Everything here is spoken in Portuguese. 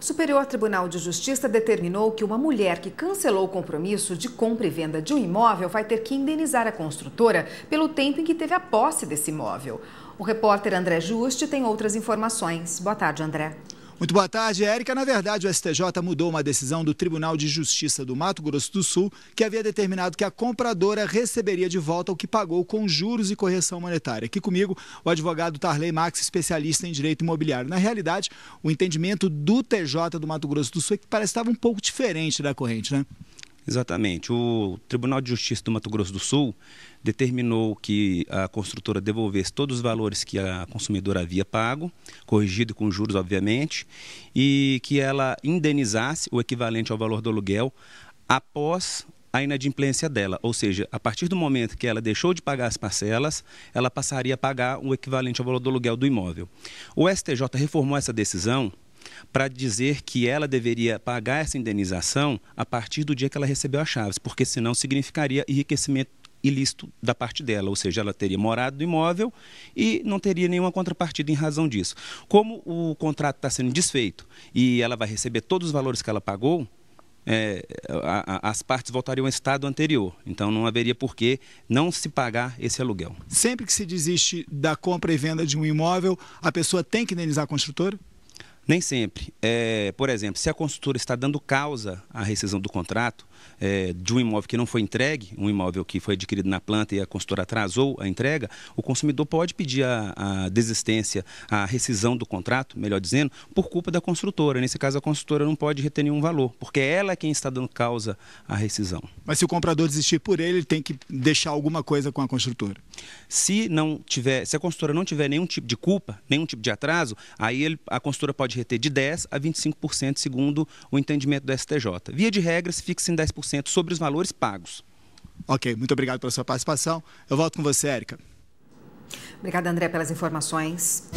O Superior Tribunal de Justiça determinou que uma mulher que cancelou o compromisso de compra e venda de um imóvel vai ter que indenizar a construtora pelo tempo em que teve a posse desse imóvel. O repórter André Juste tem outras informações. Boa tarde, André. Muito boa tarde, Érica. Na verdade, o STJ mudou uma decisão do Tribunal de Justiça do Mato Grosso do Sul que havia determinado que a compradora receberia de volta o que pagou com juros e correção monetária. Aqui comigo, o advogado Tarley Max, especialista em direito imobiliário. Na realidade, o entendimento do TJ do Mato Grosso do Sul é que parece que estava um pouco diferente da corrente, né? Exatamente. O Tribunal de Justiça do Mato Grosso do Sul determinou que a construtora devolvesse todos os valores que a consumidora havia pago, corrigido com juros, obviamente, e que ela indenizasse o equivalente ao valor do aluguel após a inadimplência dela, ou seja, a partir do momento que ela deixou de pagar as parcelas, ela passaria a pagar o equivalente ao valor do aluguel do imóvel. O STJ reformou essa decisão para dizer que ela deveria pagar essa indenização a partir do dia que ela recebeu as chaves, porque senão significaria enriquecimento ilícito da parte dela, ou seja, ela teria morado no imóvel e não teria nenhuma contrapartida em razão disso. Como o contrato está sendo desfeito e ela vai receber todos os valores que ela pagou, é, a, a, as partes voltariam ao estado anterior. Então não haveria por que não se pagar esse aluguel. Sempre que se desiste da compra e venda de um imóvel, a pessoa tem que indenizar a construtora? Nem sempre. É, por exemplo, se a consultora está dando causa à rescisão do contrato é, de um imóvel que não foi entregue, um imóvel que foi adquirido na planta e a consultora atrasou a entrega, o consumidor pode pedir a, a desistência, a rescisão do contrato, melhor dizendo, por culpa da construtora. Nesse caso, a construtora não pode reter nenhum valor, porque ela é quem está dando causa à rescisão. Mas se o comprador desistir por ele, ele tem que deixar alguma coisa com a construtora? Se não tiver, se a construtora não tiver nenhum tipo de culpa, nenhum tipo de atraso, aí ele, a construtora pode ter de 10% a 25%, segundo o entendimento do STJ. Via de regra, se fixa em 10% sobre os valores pagos. Ok, muito obrigado pela sua participação. Eu volto com você, Érica. Obrigada, André, pelas informações.